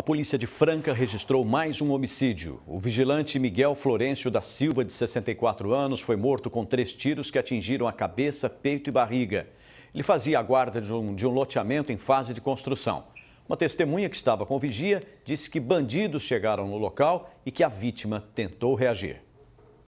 A polícia de Franca registrou mais um homicídio. O vigilante Miguel Florencio da Silva, de 64 anos, foi morto com três tiros que atingiram a cabeça, peito e barriga. Ele fazia a guarda de um, de um loteamento em fase de construção. Uma testemunha que estava com vigia disse que bandidos chegaram no local e que a vítima tentou reagir.